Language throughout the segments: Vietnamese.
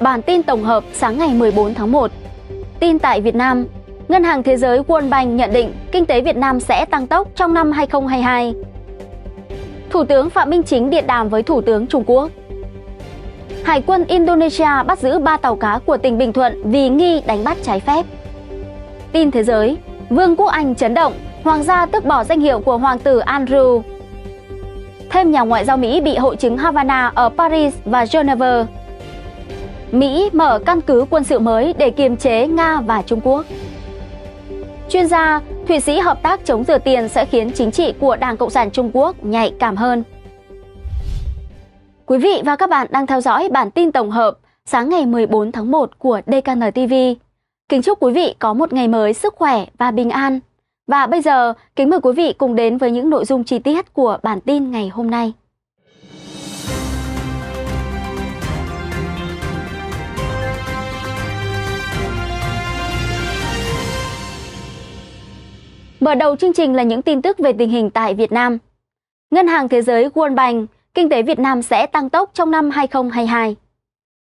Bản tin tổng hợp sáng ngày 14 tháng 1. Tin tại Việt Nam, Ngân hàng Thế giới World Bank nhận định kinh tế Việt Nam sẽ tăng tốc trong năm 2022. Thủ tướng Phạm Minh Chính điện đàm với Thủ tướng Trung Quốc. Hải quân Indonesia bắt giữ 3 tàu cá của tỉnh Bình Thuận vì nghi đánh bắt trái phép. Tin thế giới, Vương quốc Anh chấn động, hoàng gia tước bỏ danh hiệu của hoàng tử Andrew. Thêm nhà ngoại giao Mỹ bị hội chứng Havana ở Paris và Geneva. Mỹ mở căn cứ quân sự mới để kiềm chế Nga và Trung Quốc. Chuyên gia, Thụy Sĩ hợp tác chống rửa tiền sẽ khiến chính trị của Đảng Cộng sản Trung Quốc nhạy cảm hơn. Quý vị và các bạn đang theo dõi bản tin tổng hợp sáng ngày 14 tháng 1 của DKN TV. Kính chúc quý vị có một ngày mới sức khỏe và bình an. Và bây giờ, kính mời quý vị cùng đến với những nội dung chi tiết của bản tin ngày hôm nay. Mở đầu chương trình là những tin tức về tình hình tại Việt Nam. Ngân hàng Thế giới World Bank, kinh tế Việt Nam sẽ tăng tốc trong năm 2022.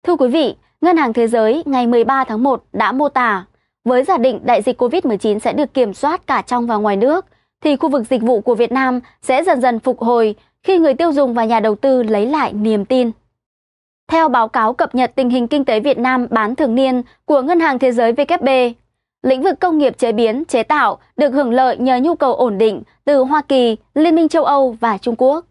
Thưa quý vị, Ngân hàng Thế giới ngày 13 tháng 1 đã mô tả với giả định đại dịch COVID-19 sẽ được kiểm soát cả trong và ngoài nước, thì khu vực dịch vụ của Việt Nam sẽ dần dần phục hồi khi người tiêu dùng và nhà đầu tư lấy lại niềm tin. Theo báo cáo cập nhật tình hình kinh tế Việt Nam bán thường niên của Ngân hàng Thế giới WB Lĩnh vực công nghiệp chế biến, chế tạo được hưởng lợi nhờ nhu cầu ổn định từ Hoa Kỳ, Liên minh châu Âu và Trung Quốc.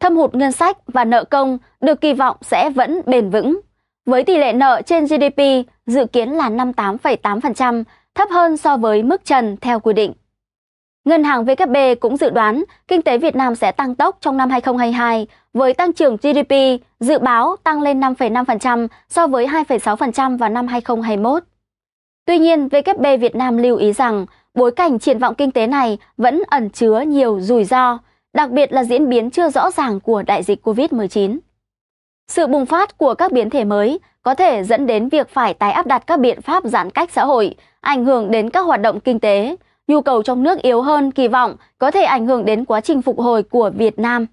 Thâm hụt ngân sách và nợ công được kỳ vọng sẽ vẫn bền vững. Với tỷ lệ nợ trên GDP dự kiến là 58,8%, thấp hơn so với mức trần theo quy định. Ngân hàng VKB cũng dự đoán kinh tế Việt Nam sẽ tăng tốc trong năm 2022 với tăng trưởng GDP dự báo tăng lên 5,5% so với 2,6% vào năm 2021. Tuy nhiên, WB Việt Nam lưu ý rằng bối cảnh triển vọng kinh tế này vẫn ẩn chứa nhiều rủi ro, đặc biệt là diễn biến chưa rõ ràng của đại dịch COVID-19. Sự bùng phát của các biến thể mới có thể dẫn đến việc phải tái áp đặt các biện pháp giãn cách xã hội, ảnh hưởng đến các hoạt động kinh tế. Nhu cầu trong nước yếu hơn kỳ vọng có thể ảnh hưởng đến quá trình phục hồi của Việt Nam.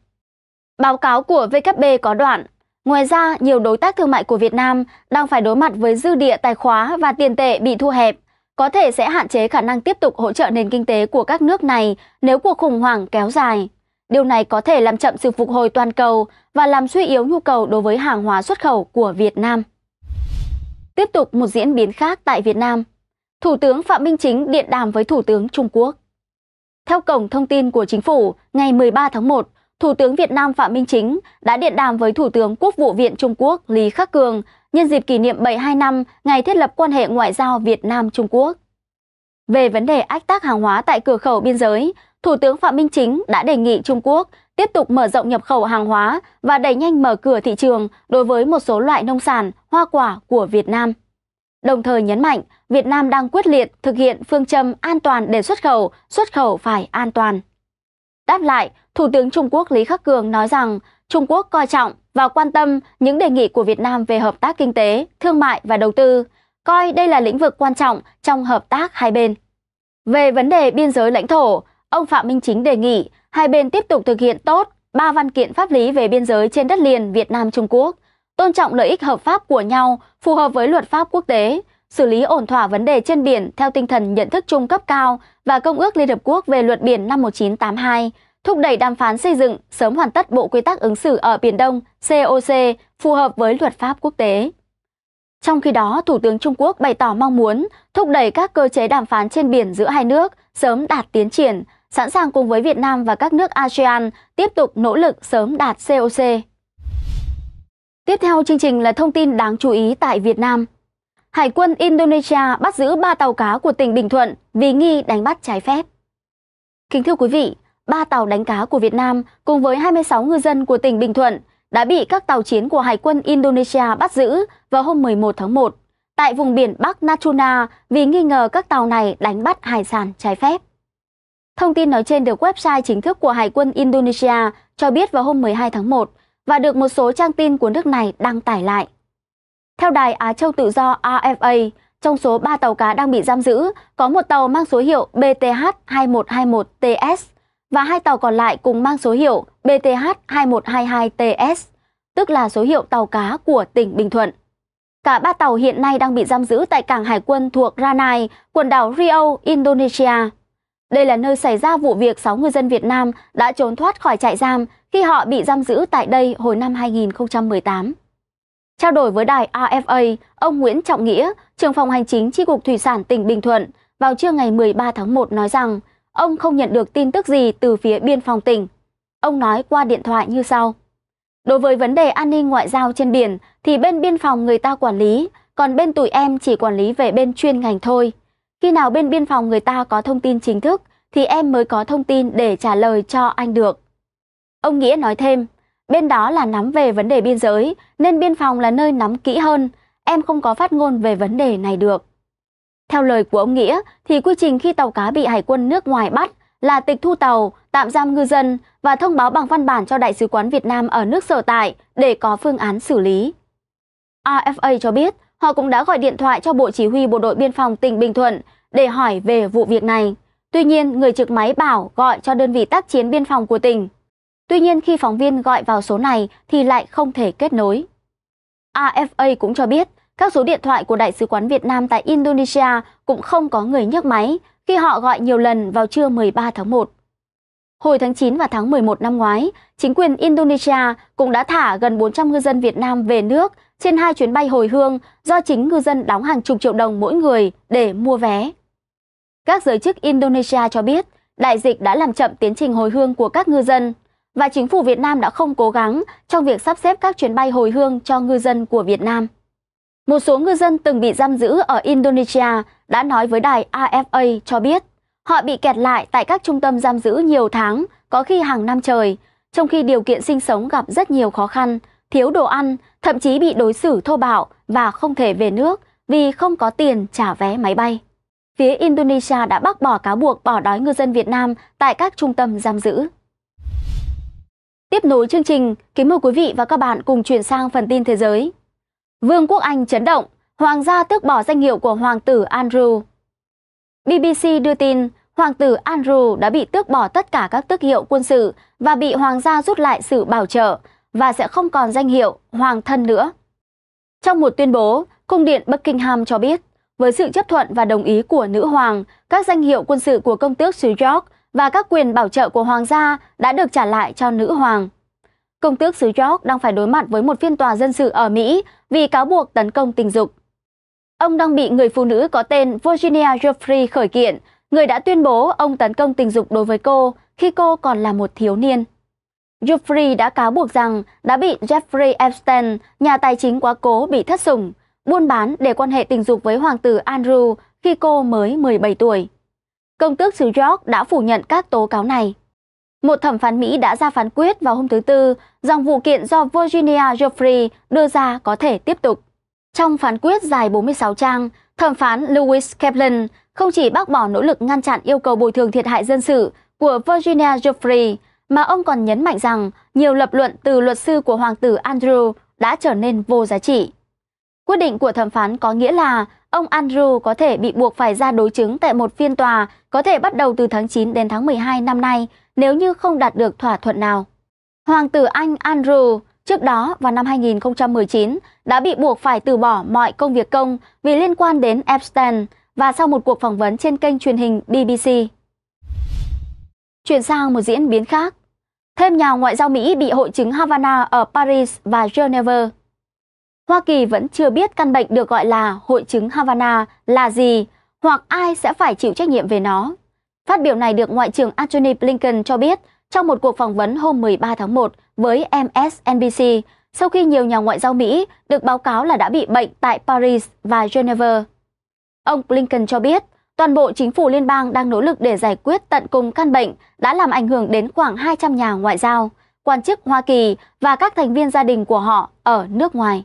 Báo cáo của WB có đoạn Ngoài ra, nhiều đối tác thương mại của Việt Nam đang phải đối mặt với dư địa tài khóa và tiền tệ bị thu hẹp, có thể sẽ hạn chế khả năng tiếp tục hỗ trợ nền kinh tế của các nước này nếu cuộc khủng hoảng kéo dài. Điều này có thể làm chậm sự phục hồi toàn cầu và làm suy yếu nhu cầu đối với hàng hóa xuất khẩu của Việt Nam. Tiếp tục một diễn biến khác tại Việt Nam. Thủ tướng Phạm Minh Chính điện đàm với Thủ tướng Trung Quốc. Theo cổng thông tin của chính phủ, ngày 13 tháng 1, Thủ tướng Việt Nam Phạm Minh Chính đã điện đàm với Thủ tướng Quốc vụ viện Trung Quốc Lý Khắc Cường nhân dịp kỷ niệm 72 năm ngày thiết lập quan hệ ngoại giao Việt Nam-Trung Quốc. Về vấn đề ách tắc hàng hóa tại cửa khẩu biên giới, Thủ tướng Phạm Minh Chính đã đề nghị Trung Quốc tiếp tục mở rộng nhập khẩu hàng hóa và đẩy nhanh mở cửa thị trường đối với một số loại nông sản, hoa quả của Việt Nam. Đồng thời nhấn mạnh, Việt Nam đang quyết liệt thực hiện phương châm an toàn để xuất khẩu, xuất khẩu phải an toàn. Đáp lại, Thủ tướng Trung Quốc Lý Khắc Cường nói rằng Trung Quốc coi trọng và quan tâm những đề nghị của Việt Nam về hợp tác kinh tế, thương mại và đầu tư, coi đây là lĩnh vực quan trọng trong hợp tác hai bên. Về vấn đề biên giới lãnh thổ, ông Phạm Minh Chính đề nghị hai bên tiếp tục thực hiện tốt ba văn kiện pháp lý về biên giới trên đất liền Việt Nam Trung Quốc, tôn trọng lợi ích hợp pháp của nhau, phù hợp với luật pháp quốc tế, xử lý ổn thỏa vấn đề trên biển theo tinh thần nhận thức chung cấp cao và Công ước Liên Hợp Quốc về luật biển năm 1982, thúc đẩy đàm phán xây dựng sớm hoàn tất Bộ Quy tắc ứng xử ở Biển Đông COC phù hợp với luật pháp quốc tế. Trong khi đó, Thủ tướng Trung Quốc bày tỏ mong muốn thúc đẩy các cơ chế đàm phán trên biển giữa hai nước sớm đạt tiến triển, sẵn sàng cùng với Việt Nam và các nước ASEAN tiếp tục nỗ lực sớm đạt COC. Tiếp theo chương trình là thông tin đáng chú ý tại Việt Nam. Hải quân Indonesia bắt giữ 3 tàu cá của tỉnh Bình Thuận vì nghi đánh bắt trái phép. Kính thưa quý vị, 3 tàu đánh cá của Việt Nam cùng với 26 ngư dân của tỉnh Bình Thuận đã bị các tàu chiến của Hải quân Indonesia bắt giữ vào hôm 11 tháng 1 tại vùng biển Bắc Natuna vì nghi ngờ các tàu này đánh bắt hải sản trái phép. Thông tin nói trên được website chính thức của Hải quân Indonesia cho biết vào hôm 12 tháng 1 và được một số trang tin của nước này đăng tải lại. Theo đài Á Châu Tự do AFA, trong số 3 tàu cá đang bị giam giữ, có một tàu mang số hiệu BTH2121TS và hai tàu còn lại cùng mang số hiệu BTH2122TS, tức là số hiệu tàu cá của tỉnh Bình Thuận. Cả ba tàu hiện nay đang bị giam giữ tại cảng hải quân thuộc Ranai, quần đảo Rio, Indonesia. Đây là nơi xảy ra vụ việc 6 người dân Việt Nam đã trốn thoát khỏi trại giam khi họ bị giam giữ tại đây hồi năm 2018. Trao đổi với đài RFA, ông Nguyễn Trọng Nghĩa, trưởng phòng hành chính Tri cục Thủy sản tỉnh Bình Thuận, vào trưa ngày 13 tháng 1 nói rằng ông không nhận được tin tức gì từ phía biên phòng tỉnh. Ông nói qua điện thoại như sau. Đối với vấn đề an ninh ngoại giao trên biển thì bên biên phòng người ta quản lý, còn bên tụi em chỉ quản lý về bên chuyên ngành thôi. Khi nào bên biên phòng người ta có thông tin chính thức thì em mới có thông tin để trả lời cho anh được. Ông Nghĩa nói thêm, Bên đó là nắm về vấn đề biên giới, nên biên phòng là nơi nắm kỹ hơn. Em không có phát ngôn về vấn đề này được. Theo lời của ông Nghĩa, thì quy trình khi tàu cá bị hải quân nước ngoài bắt là tịch thu tàu, tạm giam ngư dân và thông báo bằng văn bản cho Đại sứ quán Việt Nam ở nước sở tại để có phương án xử lý. RFA cho biết họ cũng đã gọi điện thoại cho Bộ Chỉ huy Bộ đội Biên phòng tỉnh Bình Thuận để hỏi về vụ việc này. Tuy nhiên, người trực máy bảo gọi cho đơn vị tác chiến biên phòng của tỉnh Tuy nhiên khi phóng viên gọi vào số này thì lại không thể kết nối. AFA cũng cho biết các số điện thoại của Đại sứ quán Việt Nam tại Indonesia cũng không có người nhấc máy khi họ gọi nhiều lần vào trưa 13 tháng 1. Hồi tháng 9 và tháng 11 năm ngoái, chính quyền Indonesia cũng đã thả gần 400 ngư dân Việt Nam về nước trên hai chuyến bay hồi hương do chính ngư dân đóng hàng chục triệu đồng mỗi người để mua vé. Các giới chức Indonesia cho biết, đại dịch đã làm chậm tiến trình hồi hương của các ngư dân và chính phủ Việt Nam đã không cố gắng trong việc sắp xếp các chuyến bay hồi hương cho ngư dân của Việt Nam. Một số ngư dân từng bị giam giữ ở Indonesia đã nói với đài AFA cho biết họ bị kẹt lại tại các trung tâm giam giữ nhiều tháng, có khi hàng năm trời, trong khi điều kiện sinh sống gặp rất nhiều khó khăn, thiếu đồ ăn, thậm chí bị đối xử thô bạo và không thể về nước vì không có tiền trả vé máy bay. Phía Indonesia đã bác bỏ cáo buộc bỏ đói ngư dân Việt Nam tại các trung tâm giam giữ. Tiếp nối chương trình, kính mời quý vị và các bạn cùng chuyển sang phần tin thế giới. Vương quốc Anh chấn động, hoàng gia tước bỏ danh hiệu của hoàng tử Andrew. BBC đưa tin, hoàng tử Andrew đã bị tước bỏ tất cả các tước hiệu quân sự và bị hoàng gia rút lại sự bảo trợ và sẽ không còn danh hiệu hoàng thân nữa. Trong một tuyên bố, cung điện Buckingham cho biết, với sự chấp thuận và đồng ý của nữ hoàng, các danh hiệu quân sự của công tước xứ York và các quyền bảo trợ của hoàng gia đã được trả lại cho nữ hoàng. Công tước xứ York đang phải đối mặt với một phiên tòa dân sự ở Mỹ vì cáo buộc tấn công tình dục. Ông đang bị người phụ nữ có tên Virginia Jeffrey khởi kiện, người đã tuyên bố ông tấn công tình dục đối với cô khi cô còn là một thiếu niên. Jeffrey đã cáo buộc rằng đã bị Jeffrey Epstein, nhà tài chính quá cố bị thất sủng, buôn bán để quan hệ tình dục với hoàng tử Andrew khi cô mới 17 tuổi công tước xứ York đã phủ nhận các tố cáo này. Một thẩm phán Mỹ đã ra phán quyết vào hôm thứ Tư rằng vụ kiện do Virginia Jeffrey đưa ra có thể tiếp tục. Trong phán quyết dài 46 trang, thẩm phán Lewis Kaplan không chỉ bác bỏ nỗ lực ngăn chặn yêu cầu bồi thường thiệt hại dân sự của Virginia Jeffrey, mà ông còn nhấn mạnh rằng nhiều lập luận từ luật sư của hoàng tử Andrew đã trở nên vô giá trị. Quyết định của thẩm phán có nghĩa là ông Andrew có thể bị buộc phải ra đối chứng tại một phiên tòa có thể bắt đầu từ tháng 9 đến tháng 12 năm nay nếu như không đạt được thỏa thuận nào. Hoàng tử Anh Andrew trước đó vào năm 2019 đã bị buộc phải từ bỏ mọi công việc công vì liên quan đến Epstein và sau một cuộc phỏng vấn trên kênh truyền hình BBC. Chuyển sang một diễn biến khác. Thêm nhà ngoại giao Mỹ bị hội chứng Havana ở Paris và Geneva. Hoa Kỳ vẫn chưa biết căn bệnh được gọi là hội chứng Havana là gì hoặc ai sẽ phải chịu trách nhiệm về nó. Phát biểu này được Ngoại trưởng Antony Blinken cho biết trong một cuộc phỏng vấn hôm 13 tháng 1 với MSNBC sau khi nhiều nhà ngoại giao Mỹ được báo cáo là đã bị bệnh tại Paris và Geneva. Ông Blinken cho biết toàn bộ chính phủ liên bang đang nỗ lực để giải quyết tận cùng căn bệnh đã làm ảnh hưởng đến khoảng 200 nhà ngoại giao, quan chức Hoa Kỳ và các thành viên gia đình của họ ở nước ngoài.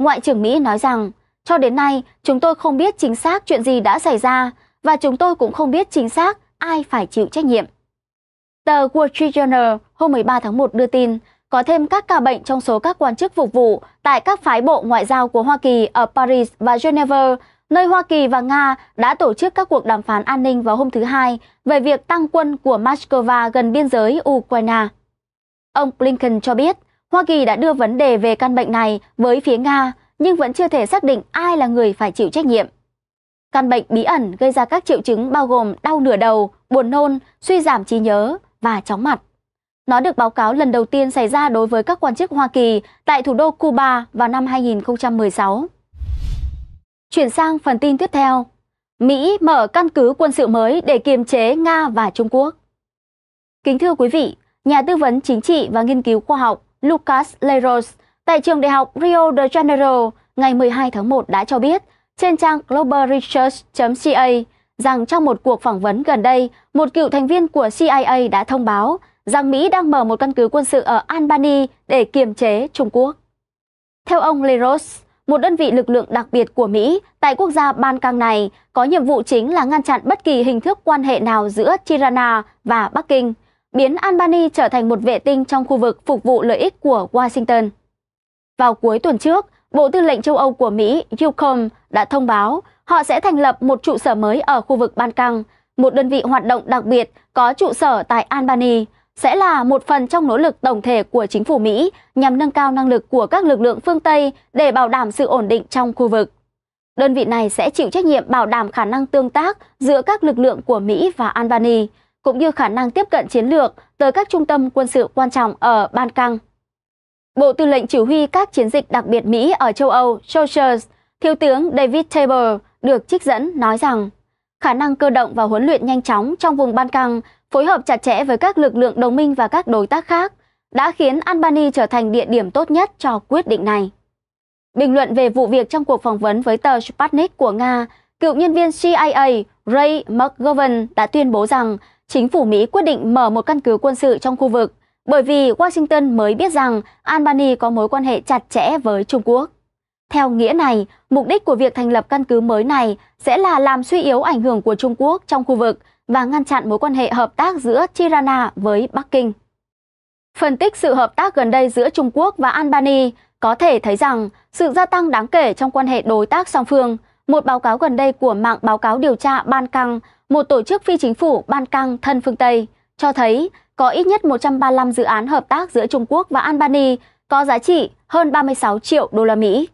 Ngoại trưởng Mỹ nói rằng, cho đến nay chúng tôi không biết chính xác chuyện gì đã xảy ra và chúng tôi cũng không biết chính xác ai phải chịu trách nhiệm. Tờ Wall Street Journal hôm 13 tháng 1 đưa tin có thêm các ca bệnh trong số các quan chức phục vụ tại các phái bộ ngoại giao của Hoa Kỳ ở Paris và Geneva, nơi Hoa Kỳ và Nga đã tổ chức các cuộc đàm phán an ninh vào hôm thứ Hai về việc tăng quân của Moscow gần biên giới Ukraine. Ông Blinken cho biết Hoa Kỳ đã đưa vấn đề về căn bệnh này với phía Nga, nhưng vẫn chưa thể xác định ai là người phải chịu trách nhiệm. Căn bệnh bí ẩn gây ra các triệu chứng bao gồm đau nửa đầu, buồn nôn, suy giảm trí nhớ và chóng mặt. Nó được báo cáo lần đầu tiên xảy ra đối với các quan chức Hoa Kỳ tại thủ đô Cuba vào năm 2016. Chuyển sang phần tin tiếp theo. Mỹ mở căn cứ quân sự mới để kiềm chế Nga và Trung Quốc. Kính thưa quý vị, nhà tư vấn chính trị và nghiên cứu khoa học Lucas Leros tại trường đại học Rio de Janeiro ngày 12 tháng 1 đã cho biết trên trang globalresearch.ca rằng trong một cuộc phỏng vấn gần đây, một cựu thành viên của CIA đã thông báo rằng Mỹ đang mở một căn cứ quân sự ở Albany để kiềm chế Trung Quốc. Theo ông Leros, một đơn vị lực lượng đặc biệt của Mỹ tại quốc gia Ban căng này có nhiệm vụ chính là ngăn chặn bất kỳ hình thức quan hệ nào giữa Tirana và Bắc Kinh – biến Albany trở thành một vệ tinh trong khu vực phục vụ lợi ích của Washington. Vào cuối tuần trước, Bộ Tư lệnh châu Âu của Mỹ EUCOM đã thông báo họ sẽ thành lập một trụ sở mới ở khu vực Ban Căng, một đơn vị hoạt động đặc biệt có trụ sở tại Albany, sẽ là một phần trong nỗ lực tổng thể của chính phủ Mỹ nhằm nâng cao năng lực của các lực lượng phương Tây để bảo đảm sự ổn định trong khu vực. Đơn vị này sẽ chịu trách nhiệm bảo đảm khả năng tương tác giữa các lực lượng của Mỹ và Albany, cũng như khả năng tiếp cận chiến lược tới các trung tâm quân sự quan trọng ở Ban Căng. Bộ Tư lệnh Chỉ huy các chiến dịch đặc biệt Mỹ ở châu Âu, Soldiers, Thiếu tướng David Tabor được trích dẫn nói rằng khả năng cơ động và huấn luyện nhanh chóng trong vùng Ban Căng phối hợp chặt chẽ với các lực lượng đồng minh và các đối tác khác đã khiến Albany trở thành địa điểm tốt nhất cho quyết định này. Bình luận về vụ việc trong cuộc phỏng vấn với tờ Sputnik của Nga, cựu nhân viên CIA Ray McGovern đã tuyên bố rằng chính phủ Mỹ quyết định mở một căn cứ quân sự trong khu vực bởi vì Washington mới biết rằng Albany có mối quan hệ chặt chẽ với Trung Quốc. Theo nghĩa này, mục đích của việc thành lập căn cứ mới này sẽ là làm suy yếu ảnh hưởng của Trung Quốc trong khu vực và ngăn chặn mối quan hệ hợp tác giữa Tirana với Bắc Kinh. Phân tích sự hợp tác gần đây giữa Trung Quốc và Albany có thể thấy rằng sự gia tăng đáng kể trong quan hệ đối tác song phương – một báo cáo gần đây của mạng báo cáo điều tra Ban Căng, một tổ chức phi chính phủ Ban Căng thân phương Tây, cho thấy có ít nhất 135 dự án hợp tác giữa Trung Quốc và Albany có giá trị hơn 36 triệu đô la Mỹ.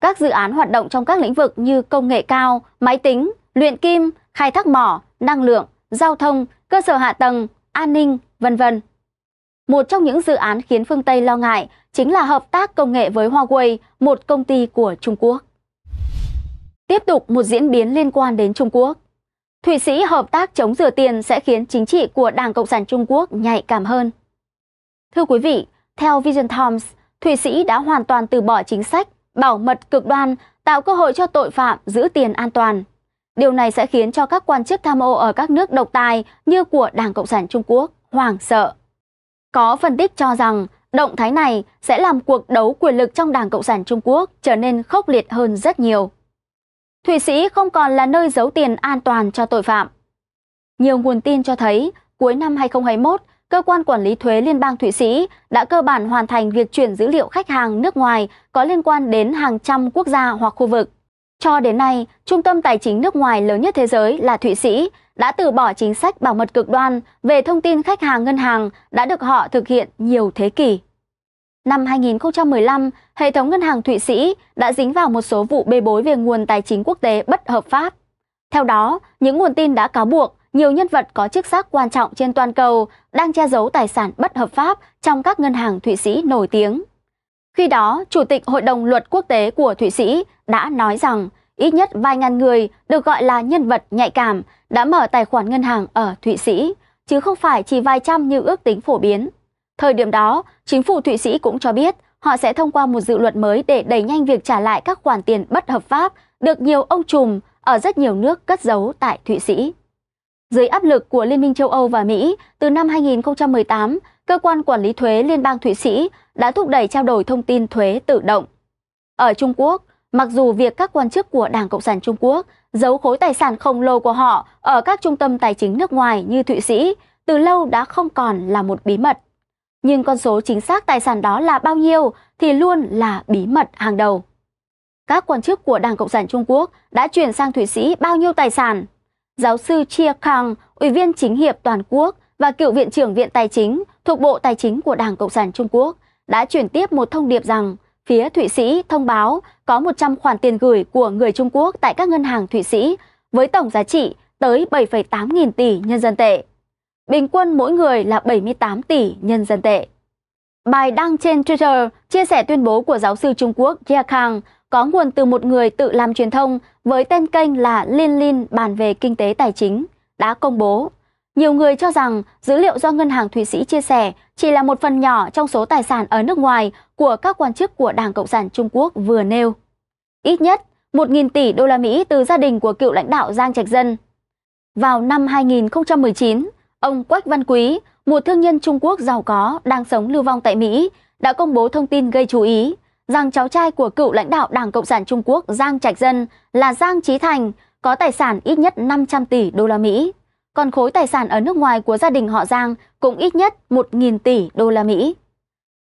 Các dự án hoạt động trong các lĩnh vực như công nghệ cao, máy tính, luyện kim, khai thác mỏ, năng lượng, giao thông, cơ sở hạ tầng, an ninh, vân vân. Một trong những dự án khiến phương Tây lo ngại chính là hợp tác công nghệ với Huawei, một công ty của Trung Quốc. Tiếp tục một diễn biến liên quan đến Trung Quốc. Thụy Sĩ hợp tác chống rửa tiền sẽ khiến chính trị của Đảng Cộng sản Trung Quốc nhạy cảm hơn. Thưa quý vị, theo Vision Times, Thụy Sĩ đã hoàn toàn từ bỏ chính sách bảo mật cực đoan, tạo cơ hội cho tội phạm giữ tiền an toàn. Điều này sẽ khiến cho các quan chức tham ô ở các nước độc tài như của Đảng Cộng sản Trung Quốc hoảng sợ. Có phân tích cho rằng động thái này sẽ làm cuộc đấu quyền lực trong Đảng Cộng sản Trung Quốc trở nên khốc liệt hơn rất nhiều. Thụy Sĩ không còn là nơi giấu tiền an toàn cho tội phạm. Nhiều nguồn tin cho thấy, cuối năm 2021, cơ quan quản lý thuế Liên bang Thụy Sĩ đã cơ bản hoàn thành việc chuyển dữ liệu khách hàng nước ngoài có liên quan đến hàng trăm quốc gia hoặc khu vực. Cho đến nay, trung tâm tài chính nước ngoài lớn nhất thế giới là Thụy Sĩ đã từ bỏ chính sách bảo mật cực đoan về thông tin khách hàng ngân hàng đã được họ thực hiện nhiều thế kỷ. Năm 2015, hệ thống ngân hàng Thụy Sĩ đã dính vào một số vụ bê bối về nguồn tài chính quốc tế bất hợp pháp. Theo đó, những nguồn tin đã cáo buộc nhiều nhân vật có chức sắc quan trọng trên toàn cầu đang che giấu tài sản bất hợp pháp trong các ngân hàng Thụy Sĩ nổi tiếng. Khi đó, Chủ tịch Hội đồng Luật Quốc tế của Thụy Sĩ đã nói rằng ít nhất vài ngàn người được gọi là nhân vật nhạy cảm đã mở tài khoản ngân hàng ở Thụy Sĩ, chứ không phải chỉ vài trăm như ước tính phổ biến. Thời điểm đó, chính phủ Thụy Sĩ cũng cho biết họ sẽ thông qua một dự luật mới để đẩy nhanh việc trả lại các khoản tiền bất hợp pháp được nhiều ông trùm ở rất nhiều nước cất giấu tại Thụy Sĩ. Dưới áp lực của Liên minh châu Âu và Mỹ, từ năm 2018, cơ quan quản lý thuế Liên bang Thụy Sĩ đã thúc đẩy trao đổi thông tin thuế tự động. Ở Trung Quốc, mặc dù việc các quan chức của Đảng Cộng sản Trung Quốc giấu khối tài sản khổng lồ của họ ở các trung tâm tài chính nước ngoài như Thụy Sĩ từ lâu đã không còn là một bí mật nhưng con số chính xác tài sản đó là bao nhiêu thì luôn là bí mật hàng đầu. Các quan chức của Đảng Cộng sản Trung Quốc đã chuyển sang Thụy Sĩ bao nhiêu tài sản? Giáo sư Chia Kang, Ủy viên Chính hiệp Toàn quốc và cựu Viện trưởng Viện Tài chính thuộc Bộ Tài chính của Đảng Cộng sản Trung Quốc đã chuyển tiếp một thông điệp rằng phía Thụy Sĩ thông báo có 100 khoản tiền gửi của người Trung Quốc tại các ngân hàng Thụy Sĩ với tổng giá trị tới 7,8 nghìn tỷ nhân dân tệ bình quân mỗi người là 78 tỷ nhân dân tệ. Bài đăng trên Twitter chia sẻ tuyên bố của giáo sư Trung Quốc Ye Kang có nguồn từ một người tự làm truyền thông với tên kênh là Lin Lin bàn về kinh tế tài chính, đã công bố. Nhiều người cho rằng dữ liệu do Ngân hàng Thụy Sĩ chia sẻ chỉ là một phần nhỏ trong số tài sản ở nước ngoài của các quan chức của Đảng Cộng sản Trung Quốc vừa nêu. Ít nhất 1.000 tỷ đô la Mỹ từ gia đình của cựu lãnh đạo Giang Trạch Dân. Vào năm 2019, Ông Quách Văn Quý, một thương nhân Trung Quốc giàu có đang sống lưu vong tại Mỹ, đã công bố thông tin gây chú ý rằng cháu trai của cựu lãnh đạo Đảng Cộng sản Trung Quốc Giang Trạch Dân là Giang Trí Thành có tài sản ít nhất 500 tỷ đô la Mỹ. Còn khối tài sản ở nước ngoài của gia đình họ Giang cũng ít nhất 1.000 tỷ đô la Mỹ.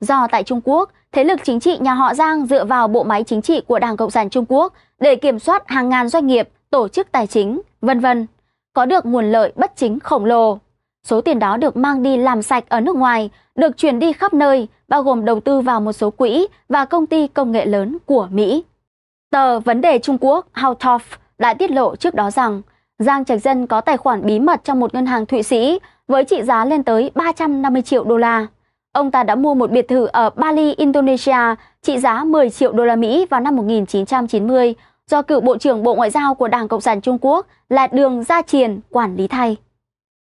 Do tại Trung Quốc, thế lực chính trị nhà họ Giang dựa vào bộ máy chính trị của Đảng Cộng sản Trung Quốc để kiểm soát hàng ngàn doanh nghiệp, tổ chức tài chính, vân vân, có được nguồn lợi bất chính khổng lồ. Số tiền đó được mang đi làm sạch ở nước ngoài, được chuyển đi khắp nơi, bao gồm đầu tư vào một số quỹ và công ty công nghệ lớn của Mỹ. Tờ Vấn đề Trung Quốc Hauthoff đã tiết lộ trước đó rằng Giang Trạch Dân có tài khoản bí mật trong một ngân hàng Thụy Sĩ với trị giá lên tới 350 triệu đô la. Ông ta đã mua một biệt thự ở Bali, Indonesia trị giá 10 triệu đô la Mỹ vào năm 1990 do cựu Bộ trưởng Bộ Ngoại giao của Đảng Cộng sản Trung Quốc là Đường Gia Triền quản lý thay.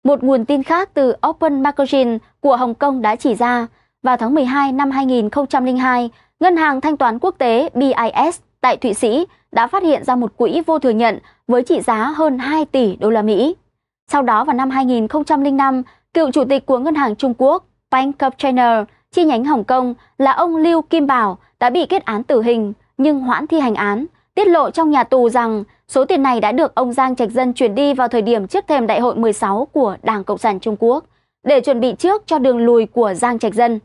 Một nguồn tin khác từ Open Magazine của Hồng Kông đã chỉ ra, vào tháng 12 năm 2002, Ngân hàng Thanh toán Quốc tế BIS tại Thụy Sĩ đã phát hiện ra một quỹ vô thừa nhận với trị giá hơn 2 tỷ đô la Mỹ. Sau đó vào năm 2005, cựu chủ tịch của Ngân hàng Trung Quốc Bank of China chi nhánh Hồng Kông là ông Lưu Kim Bảo đã bị kết án tử hình nhưng hoãn thi hành án, tiết lộ trong nhà tù rằng Số tiền này đã được ông Giang Trạch Dân chuyển đi vào thời điểm trước thềm đại hội 16 của Đảng Cộng sản Trung Quốc để chuẩn bị trước cho đường lùi của Giang Trạch Dân.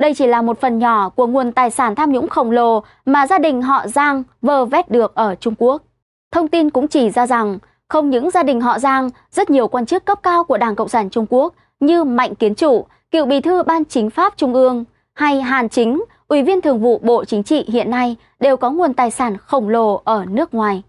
Đây chỉ là một phần nhỏ của nguồn tài sản tham nhũng khổng lồ mà gia đình họ Giang vơ vét được ở Trung Quốc. Thông tin cũng chỉ ra rằng không những gia đình họ Giang, rất nhiều quan chức cấp cao của Đảng Cộng sản Trung Quốc như Mạnh Kiến Chủ, cựu bí thư Ban Chính pháp Trung ương hay Hàn Chính, Ủy viên Thường vụ Bộ Chính trị hiện nay đều có nguồn tài sản khổng lồ ở nước ngoài.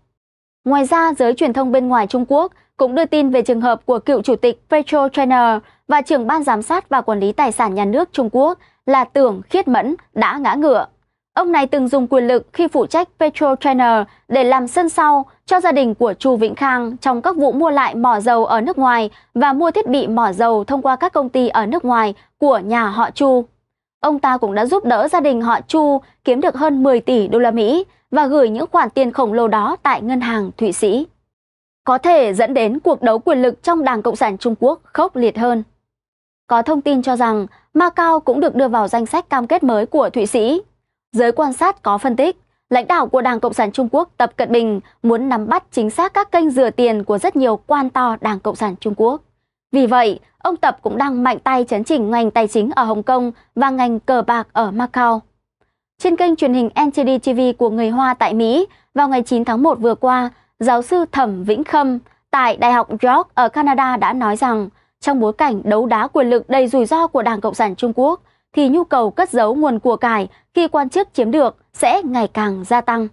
Ngoài ra, giới truyền thông bên ngoài Trung Quốc cũng đưa tin về trường hợp của cựu chủ tịch petrochina và trưởng ban giám sát và quản lý tài sản nhà nước Trung Quốc là Tưởng Khiết Mẫn đã ngã ngựa. Ông này từng dùng quyền lực khi phụ trách petrochina để làm sân sau cho gia đình của Chu Vĩnh Khang trong các vụ mua lại mỏ dầu ở nước ngoài và mua thiết bị mỏ dầu thông qua các công ty ở nước ngoài của nhà họ Chu ông ta cũng đã giúp đỡ gia đình họ Chu kiếm được hơn 10 tỷ đô la Mỹ và gửi những khoản tiền khổng lồ đó tại ngân hàng Thụy Sĩ. Có thể dẫn đến cuộc đấu quyền lực trong Đảng Cộng sản Trung Quốc khốc liệt hơn. Có thông tin cho rằng Macau cũng được đưa vào danh sách cam kết mới của Thụy Sĩ. Giới quan sát có phân tích, lãnh đạo của Đảng Cộng sản Trung Quốc Tập Cận Bình muốn nắm bắt chính xác các kênh rửa tiền của rất nhiều quan to Đảng Cộng sản Trung Quốc. Vì vậy, ông Tập cũng đang mạnh tay chấn chỉnh ngành tài chính ở Hồng Kông và ngành cờ bạc ở Macau. Trên kênh truyền hình NTD TV của người Hoa tại Mỹ, vào ngày 9 tháng 1 vừa qua, giáo sư Thẩm Vĩnh Khâm tại Đại học York ở Canada đã nói rằng trong bối cảnh đấu đá quyền lực đầy rủi ro của Đảng Cộng sản Trung Quốc thì nhu cầu cất giấu nguồn của cải khi quan chức chiếm được sẽ ngày càng gia tăng.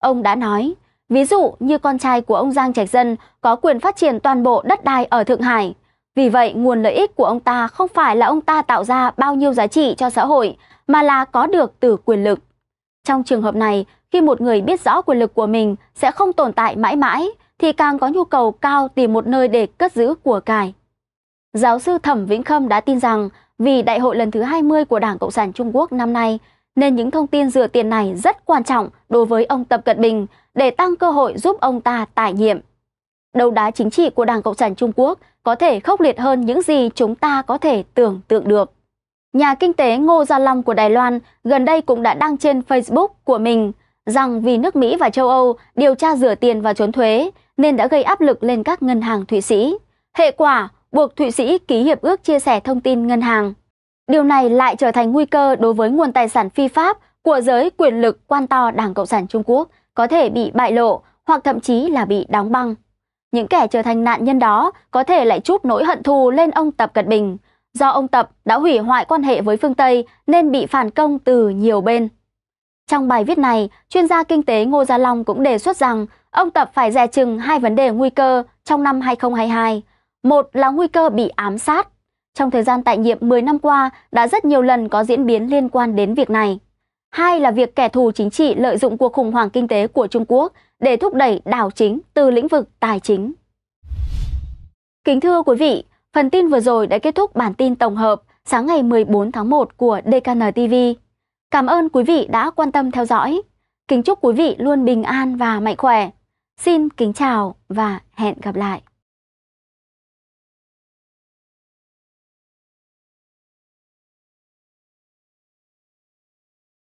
Ông đã nói, ví dụ như con trai của ông Giang Trạch Dân có quyền phát triển toàn bộ đất đai ở Thượng Hải – vì vậy, nguồn lợi ích của ông ta không phải là ông ta tạo ra bao nhiêu giá trị cho xã hội, mà là có được từ quyền lực. Trong trường hợp này, khi một người biết rõ quyền lực của mình sẽ không tồn tại mãi mãi, thì càng có nhu cầu cao tìm một nơi để cất giữ của cải. Giáo sư Thẩm Vĩnh Khâm đã tin rằng vì đại hội lần thứ 20 của Đảng Cộng sản Trung Quốc năm nay, nên những thông tin dựa tiền này rất quan trọng đối với ông Tập Cận Bình để tăng cơ hội giúp ông ta tải nhiệm đầu đá chính trị của Đảng Cộng sản Trung Quốc có thể khốc liệt hơn những gì chúng ta có thể tưởng tượng được. Nhà kinh tế Ngô Gia Long của Đài Loan gần đây cũng đã đăng trên Facebook của mình rằng vì nước Mỹ và châu Âu điều tra rửa tiền và trốn thuế nên đã gây áp lực lên các ngân hàng Thụy Sĩ. Hệ quả buộc Thụy Sĩ ký hiệp ước chia sẻ thông tin ngân hàng. Điều này lại trở thành nguy cơ đối với nguồn tài sản phi pháp của giới quyền lực quan to Đảng Cộng sản Trung Quốc có thể bị bại lộ hoặc thậm chí là bị đóng băng. Những kẻ trở thành nạn nhân đó có thể lại chút nỗi hận thù lên ông Tập Cận Bình. Do ông Tập đã hủy hoại quan hệ với phương Tây nên bị phản công từ nhiều bên. Trong bài viết này, chuyên gia kinh tế Ngô Gia Long cũng đề xuất rằng ông Tập phải dè chừng hai vấn đề nguy cơ trong năm 2022. Một là nguy cơ bị ám sát. Trong thời gian tại nhiệm 10 năm qua đã rất nhiều lần có diễn biến liên quan đến việc này. Hai là việc kẻ thù chính trị lợi dụng cuộc khủng hoảng kinh tế của Trung Quốc để thúc đẩy đảo chính từ lĩnh vực tài chính. Kính thưa quý vị, phần tin vừa rồi đã kết thúc bản tin tổng hợp sáng ngày 14 tháng 1 của DKN TV. Cảm ơn quý vị đã quan tâm theo dõi. Kính chúc quý vị luôn bình an và mạnh khỏe. Xin kính chào và hẹn gặp lại.